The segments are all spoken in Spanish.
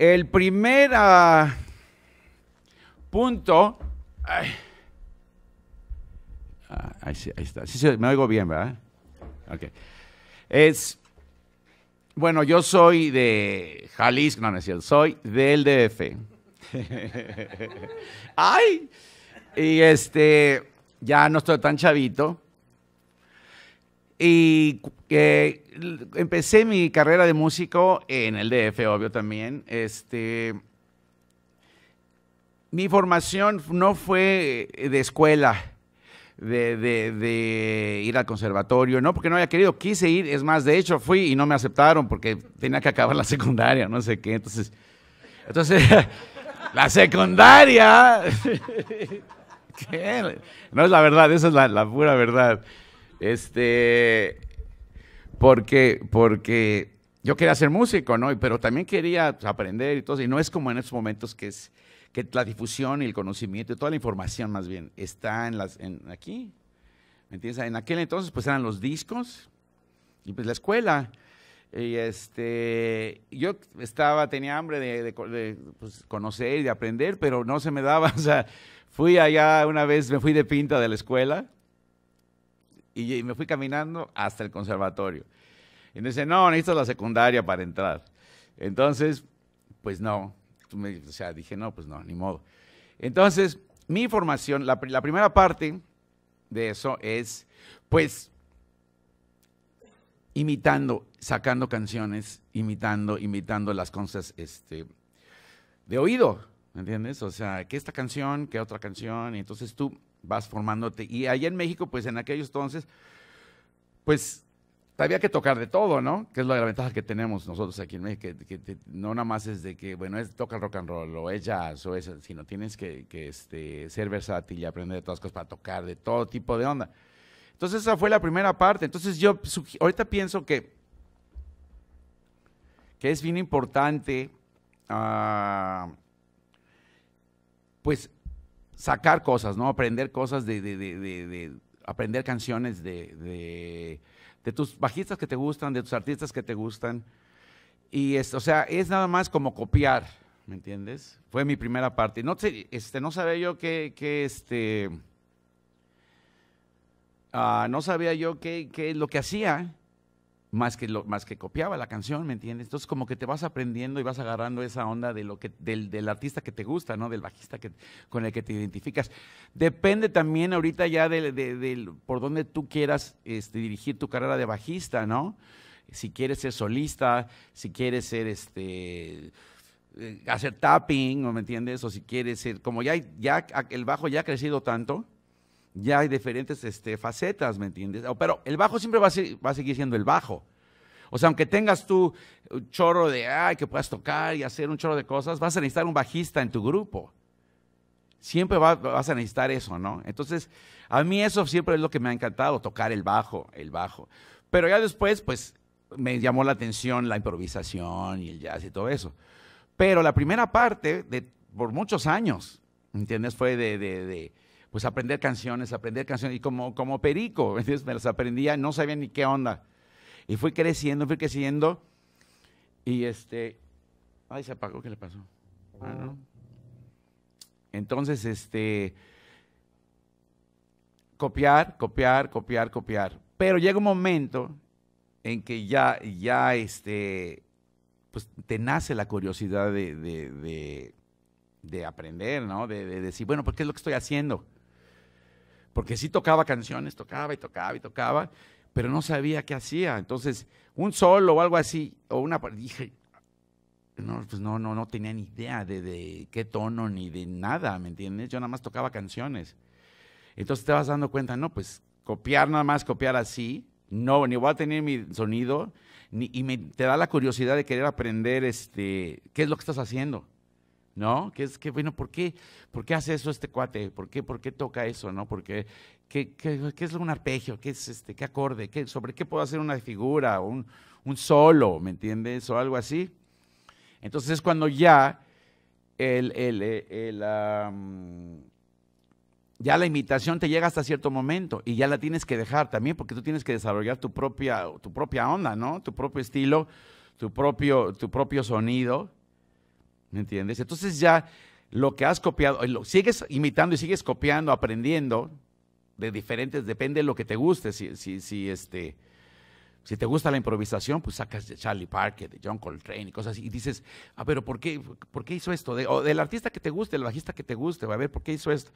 El primer ah, punto... Ah, ahí, sí, está. Sí, me oigo bien, ¿verdad? Ok. Es... Bueno, yo soy de Jalisco, no, no es cierto, soy del DF. Ay, y este, ya no estoy tan chavito, y eh, empecé mi carrera de músico en el DF, obvio también. Este, mi formación no fue eh, de escuela, de, ir al conservatorio, no porque no había querido, quise ir, es más, de hecho fui y no me aceptaron porque tenía que acabar la secundaria, no sé qué, entonces, entonces, la secundaria, no es la verdad, esa es la pura verdad. Este, porque, porque yo quería ser músico, ¿no? Pero también quería pues, aprender y todo. Y no es como en estos momentos que es que la difusión y el conocimiento, y toda la información más bien, está en las, en, aquí. ¿Me entiendes? En aquel entonces pues eran los discos y pues la escuela. Y este, yo estaba, tenía hambre de, de, pues, conocer y de aprender, pero no se me daba. O sea, fui allá una vez, me fui de pinta de la escuela y, me fui caminando hasta el conservatorio. Y me dice, no, necesitas la secundaria para entrar. Entonces, pues no. o sea, dije, no, pues no, ni modo. Entonces, mi formación, la, primera parte de eso es, pues, imitando, sacando canciones, imitando, imitando las cosas este, de oído, ¿me entiendes? O sea, que esta canción, que otra canción, y entonces tú vas formándote. Y allá en México, pues en aquellos entonces, pues había que tocar de todo, ¿no? Que es la ventaja que tenemos nosotros aquí en México, que, no nada más es de que, bueno, es toca rock and roll o es jazz o eso, sino tienes que, este, ser versátil y aprender de todas cosas para tocar de todo tipo de onda. Entonces esa fue la primera parte. Entonces yo ahorita pienso que, que es bien importante, ah, pues sacar cosas, ¿no? Aprender cosas de, de, de, de aprender canciones de, tus bajistas que te gustan, de tus artistas que te gustan. Y es, o sea, es nada más como copiar, ¿me entiendes? Fue mi primera parte. No, este, no sabía yo que, este, no sabía yo qué, este, ah, es lo que hacía más que, más que copiaba la canción, ¿me entiendes? Entonces como que te vas aprendiendo y vas agarrando esa onda de lo que, del, del, artista que te gusta, ¿no? Del bajista con el que te identificas. Depende también ahorita ya de, por dónde tú quieras este, dirigir tu carrera de bajista, ¿no? Si quieres ser solista, si quieres ser este eh, hacer tapping, me entiendes? O si quieres ser, como ya, ya el bajo ya ha crecido tanto, ya hay diferentes este, facetas, ¿me entiendes? Pero el bajo siempre va a, seguir siendo el bajo. O sea, aunque tengas tú un chorro de, ay, que puedas tocar y hacer un chorro de cosas, vas a necesitar un bajista en tu grupo. Siempre vas a necesitar eso, ¿no? Entonces, a mí eso siempre es lo que me ha encantado, tocar el bajo, el bajo. Pero ya después, pues, me llamó la atención la improvisación y el jazz y todo eso. Pero la primera parte, de, por muchos años, ¿entiendes? Fue de pues aprender canciones, aprender canciones, y como, como perico, me las aprendía, no sabía ni qué onda. Y fui creciendo, fui creciendo, y este, ay, se apagó, ¿qué le pasó? Ah, entonces, este, copiar, copiar, copiar, copiar. Pero llega un momento en que ya, ya, este, pues te nace la curiosidad de, de, de, de aprender, ¿no? De, decir, bueno, ¿por qué es lo que estoy haciendo? porque sí tocaba canciones, tocaba y tocaba y tocaba, pero no sabía qué hacía. Entonces, un solo o algo así, o una, dije, no, pues no, no, no tenía ni idea de, qué tono ni de nada, ¿me entiendes? Yo nada más tocaba canciones. Entonces te vas dando cuenta, no, pues copiar nada más, copiar así, no, ni voy a tener mi sonido, ni, y me, te da la curiosidad de querer aprender este, qué es lo que estás haciendo. ¿no? Que es que, bueno, ¿por qué, ¿por qué hace eso este cuate? ¿Por qué, por qué toca eso, no? Porque, ¿qué, es un arpegio? ¿Qué es este, qué acorde? ¿Qué, ¿Sobre qué puedo hacer una figura? Un, un solo, ¿me entiendes? O algo así. Entonces es cuando ya el, el, eh, ya la imitación te llega hasta cierto momento y ya la tienes que dejar también porque tú tienes que desarrollar tu propia, tu propia onda, ¿no? Tu propio estilo, tu propio, tu propio sonido ¿Me entiendes? Entonces ya lo que has copiado, lo sigues imitando y sigues copiando, aprendiendo de diferentes, depende de lo que te guste. Si, este, si te gusta la improvisación, pues sacas de Charlie Parker, de John Coltrane y cosas así. Y dices, ah, pero ¿por qué, por qué hizo esto? o del artista que te guste, el bajista que te guste, Va a ver, ¿por qué hizo esto?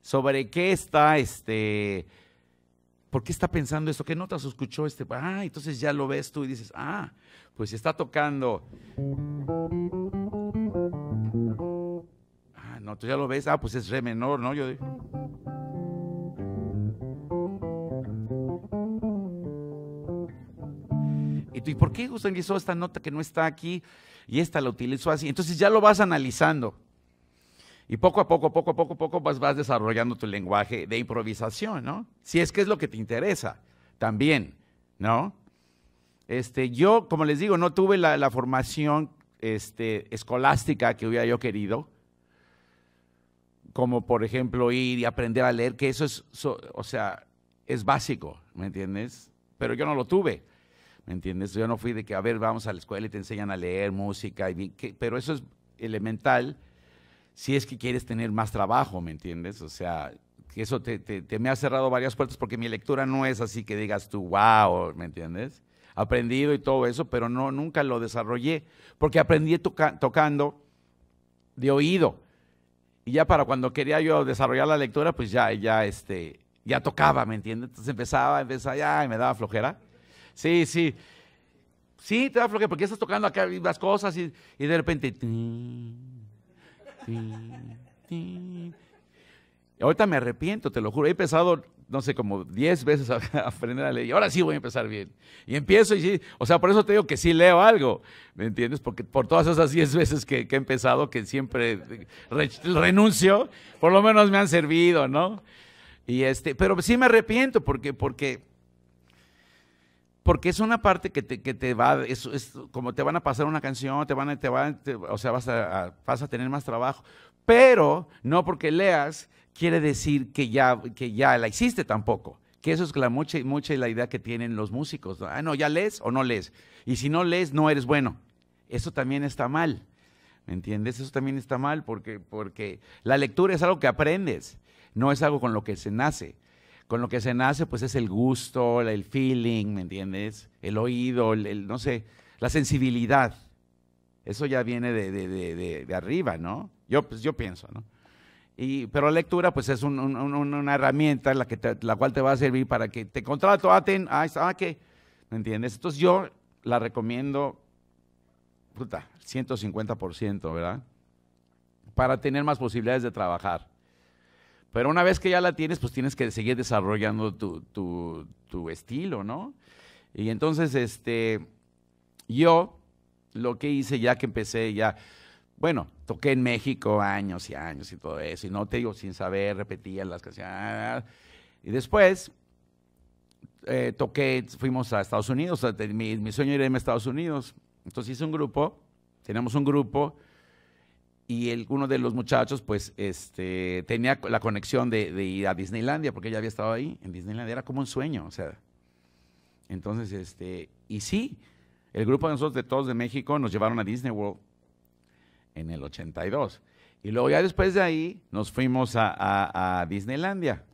¿Sobre qué está este ¿por qué está pensando esto? ¿Qué notas escuchó este? Ah, entonces ya lo ves tú y dices, ah, pues está tocando. Ah, no, tú ya lo ves, ah, pues es re menor, ¿no? Yo digo. ¿Y, tú, por qué usted hizo esta nota que no está aquí y esta la utilizó así? Entonces ya lo vas analizando. Y poco a poco, poco a poco, poco vas vas desarrollando tu lenguaje de improvisación, ¿no? Si es que es lo que te interesa también, ¿no? Este, yo, como les digo, no tuve la, la formación este, escolástica que hubiera yo querido, como por ejemplo ir y aprender a leer, que eso es, o sea, es básico, ¿me entiendes? Pero yo no lo tuve, ¿me entiendes? Yo no fui de que, a ver, vamos a la escuela y te enseñan a leer música, y, pero eso es elemental si es que quieres tener más trabajo, ¿me entiendes? O sea, eso te, te, me ha cerrado varias puertas porque mi lectura no es así que digas tú, wow, ¿me entiendes? Aprendido y todo eso, pero no, nunca lo desarrollé porque aprendí tocando de oído. Y ya para cuando quería yo desarrollar la lectura, pues ya, ya, este, ya tocaba, ¿me entiendes? Entonces empezaba, empezaba ya y me daba flojera. Sí, sí. Sí, te da flojera porque estás tocando acá las cosas y, y de repente... Ahorita me arrepiento, te lo juro. He empezado, no sé, como 10 veces a, aprender a leer. Y ahora sí voy a empezar bien. Y empiezo y sí. O sea, por eso te digo que sí leo algo. ¿Me entiendes? Porque por todas esas 10 veces que, he empezado, que siempre renuncio, por lo menos me han servido, ¿no? Y este, pero sí me arrepiento porque, porque porque es una parte que te, va, es, como te van a pasar una canción, te van, te o sea, vas a, a tener más trabajo, pero no porque leas quiere decir que ya, que ya la hiciste tampoco. Que eso es la mucha, mucha la idea que tienen los músicos. Ah, no, ya lees o no lees. Y si no lees, no eres bueno. Eso también está mal. ¿Me entiendes? Eso también está mal porque la lectura es algo que aprendes, no es algo con lo que se nace con lo que se nace, pues es el gusto, el feeling, ¿me entiendes? El oído, el, no sé, la sensibilidad. Eso ya viene de, arriba, ¿no? Yo, pues, yo pienso, ¿no? Y, pero la lectura, pues es una herramienta la, que la cual te va a servir para que te contrato, aten, ah, ah, ah, ¿qué? ¿Me entiendes? Entonces yo la recomiendo, puta, 150%, ¿verdad? Para tener más posibilidades de trabajar. Pero una vez que ya la tienes, pues tienes que seguir desarrollando tu, tu, tu estilo, ¿no? Y entonces, este, yo lo que hice ya que empecé ya, bueno, toqué en México años y años y todo eso, y no te digo sin saber, repetía las canciones. Y después eh, toqué, fuimos a Estados Unidos, mi, mi, sueño era irme a Estados Unidos. Entonces hice un grupo, tenemos un grupo, y uno de los muchachos, pues, este, tenía la conexión de, ir a Disneylandia, porque ella había estado ahí en Disneylandia, era como un sueño, o sea. Entonces, este, y sí, el grupo de nosotros de todos de México nos llevaron a Disney World en el 82. Y luego ya después de ahí nos fuimos a, Disneylandia,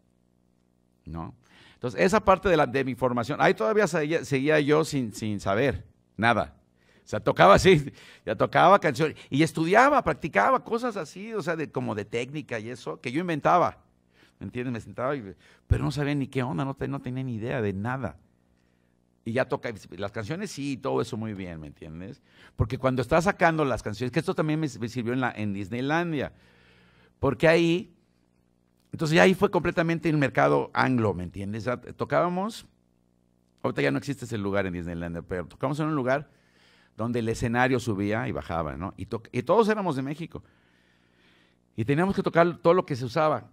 ¿no? Entonces, esa parte de, la, de mi formación, ahí todavía seguía, yo sin, sin saber nada. O sea, tocaba así, ya tocaba canciones y estudiaba, practicaba cosas así, o sea, de, como de técnica y eso, que yo inventaba. ¿Me entiendes? Me sentaba, y, pero no sabía ni qué onda, no, tenía ni idea de nada. Y ya toca, las canciones sí, todo eso muy bien, ¿me entiendes? Porque cuando estás sacando las canciones, que esto también me, sirvió en, Disneylandia, porque ahí, entonces ya ahí fue completamente el mercado anglo, ¿me entiendes? tocábamos, ahorita ya no existe ese lugar en Disneylandia, pero tocábamos en un lugar donde el escenario subía y bajaba, ¿no? Y, todos éramos de México. Y teníamos que tocar todo lo que se usaba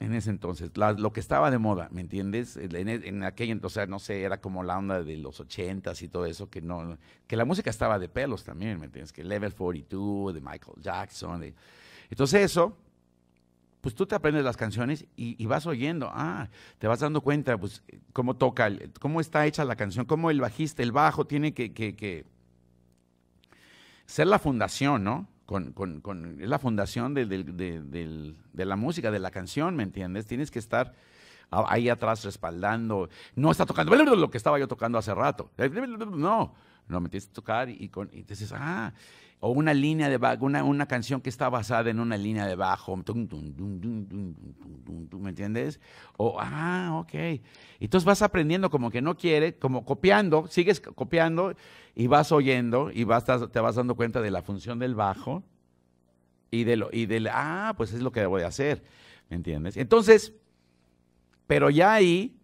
en ese entonces, lo que estaba de moda, ¿me entiendes? En, en aquel entonces, no sé, era como la onda de los ochentas y todo eso, que no, que la música estaba de pelos también, ¿me entiendes? Que Level 42, de Michael Jackson. De, entonces eso, pues tú te aprendes las canciones y, vas oyendo, ah, te vas dando cuenta, pues, cómo toca, cómo está hecha la canción, cómo el bajista, el bajo tiene que, que, que ser la fundación, ¿no? es la fundación de, la música, de la canción, ¿me entiendes? Tienes que estar ahí atrás respaldando. No está tocando lo que estaba yo tocando hace rato. No, no, me tienes que tocar y, con, y dices, ah, o una línea de bajo, una, una, canción que está basada en una línea de bajo, ¿me entiendes? O, ah, ok. Entonces vas aprendiendo como que no quiere, como copiando, sigues copiando y vas oyendo y vas, te vas dando cuenta de la función del bajo y de lo, y del, ah, pues es lo que debo a hacer, ¿me entiendes? Entonces, pero ya ahí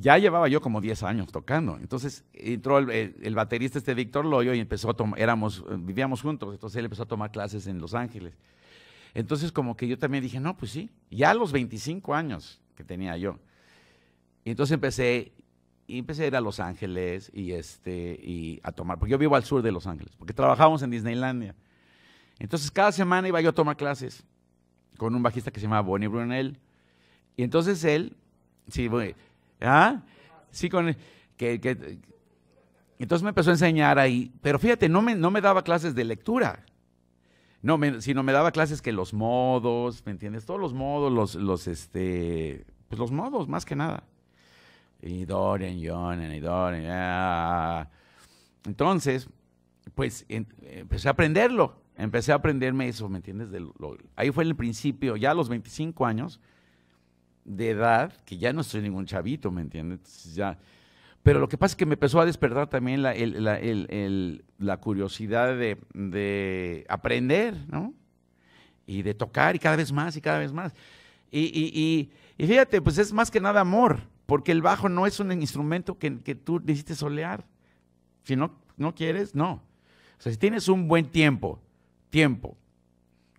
ya llevaba yo como 10 años tocando. Entonces entró el, baterista este Víctor Loyo y empezó a tomar, eh, vivíamos juntos, entonces él empezó a tomar clases en Los Ángeles. Entonces como que yo también dije, no, pues sí, ya a los 25 años que tenía yo. Y entonces empecé, y empecé a ir a Los Ángeles y, este, y a tomar, porque yo vivo al sur de Los Ángeles, porque trabajábamos en Disneylandia. Entonces cada semana iba yo a tomar clases con un bajista que se llamaba Bonnie Brunel. Y entonces él, sí, bueno, ¿Ah? Sí, con... Que, entonces me empezó a enseñar ahí, pero fíjate, no me, no me daba clases de lectura, no, sino me daba clases que los modos, ¿me entiendes? Todos los modos, los, los, este, pues los modos, más que nada. Y y ah, ah, ah. Entonces, pues empecé a aprenderlo, empecé a aprenderme eso, ¿me entiendes? ahí fue en el principio, ya a los 25 años, de edad, que ya no soy ningún chavito, ¿me entiendes? ya. Pero lo que pasa es que me empezó a despertar también la, curiosidad de, aprender, ¿no? Y de tocar, y cada vez más, y cada vez más. Y, y, y, fíjate, pues es más que nada amor, porque el bajo no es un instrumento que, tú necesites solear. Si no, no quieres, no. O sea, si tienes un buen tiempo, tiempo,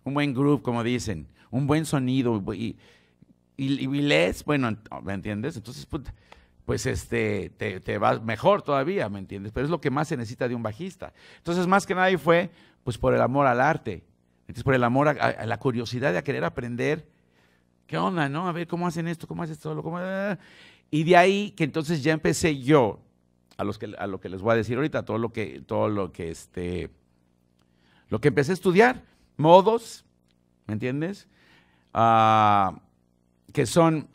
un buen groove, como dicen, un buen sonido, y, y bueno, ah, ¿me entiendes? Entonces, pues, pues este, te, vas mejor todavía, ¿me entiendes? Pero es lo que más se necesita de un bajista. Entonces, más que nada fue, pues por el amor al arte, entonces por el amor a, la curiosidad de querer aprender, ¿qué onda, no? A ver, ¿cómo hacen esto? ¿Cómo hacen esto? ¿Cómo? Ah, ah, y de ahí que entonces ya empecé yo, a, los que, a lo que les voy a decir ahorita, todo lo que, todo lo que, este, lo que empecé a estudiar, modos, ¿me entiendes? Ah que son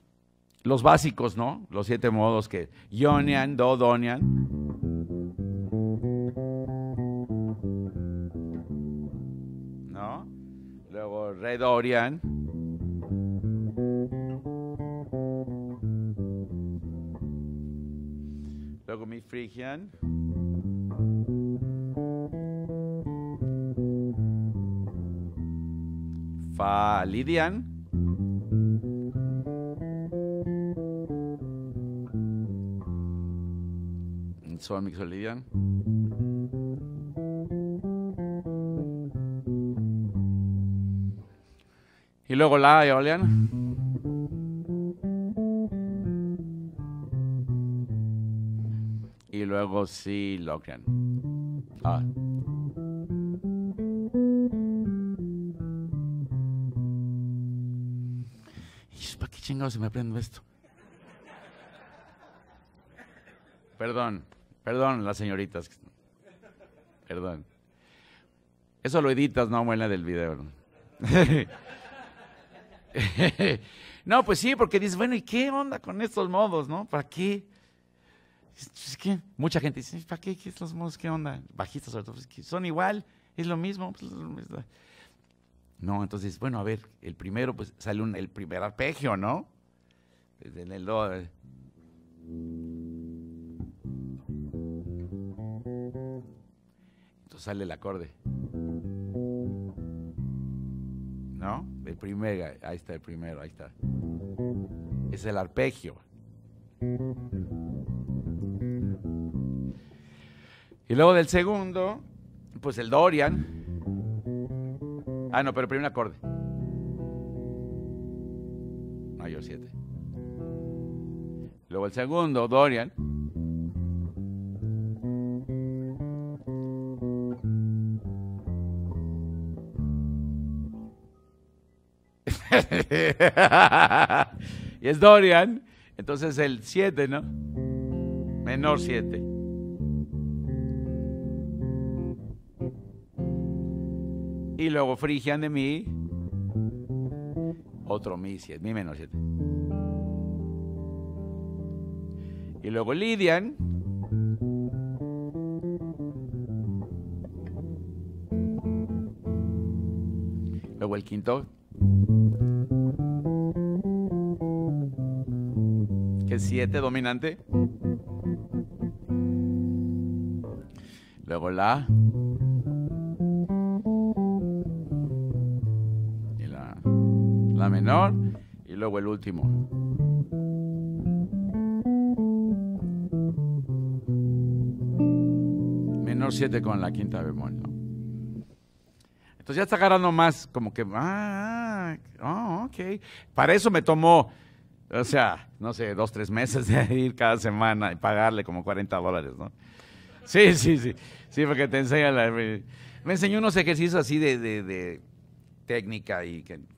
los básicos, ¿no? Los siete modos que Ionian, Do, ¿No? Luego Redorian, Luego mi Phrygian. Fa, Lidian. Soul Y luego la yolian Y luego si Logan. Ah. ¿Para qué chingados se me aprendo esto? Perdón. Perdón, las señoritas. Perdón. Eso lo editas, no, muela del video. ¿no? pues sí, porque dices, bueno, ¿y qué onda con estos modos, no? ¿Para qué? que mucha gente dice, ¿para qué, qué los modos? ¿Qué onda? Bajistas, sobre todo, pues, son igual, es lo mismo. Pues, no, entonces, bueno, a ver, el primero, pues sale el primer arpegio, ¿no? En el do. Eh". sale el acorde. ¿No? El primero ahí está el primero, ahí está. Es el arpegio. Y luego del segundo, pues el Dorian. Ah, no, pero el primer acorde. Mayor 7. Luego el segundo, Dorian. y es Dorian. Entonces el 7, ¿no? Menor 7. Y luego frigian de mi. Otro mi 7, mi menor 7. Y luego lidian. Luego el quinto, siete 7 dominante. Luego la. Y la, menor. Y luego el último. Menor 7 con la quinta bemol. Entonces ya está agarrando más, como que, ah, ah, ah Para eso me tomó o sea, no sé, dos, tres meses de ir cada semana y pagarle como 40 dólares, ¿no? Sí, sí, sí. Sí, porque te enseña la... Me enseñó unos ejercicios así de, de, de técnica y que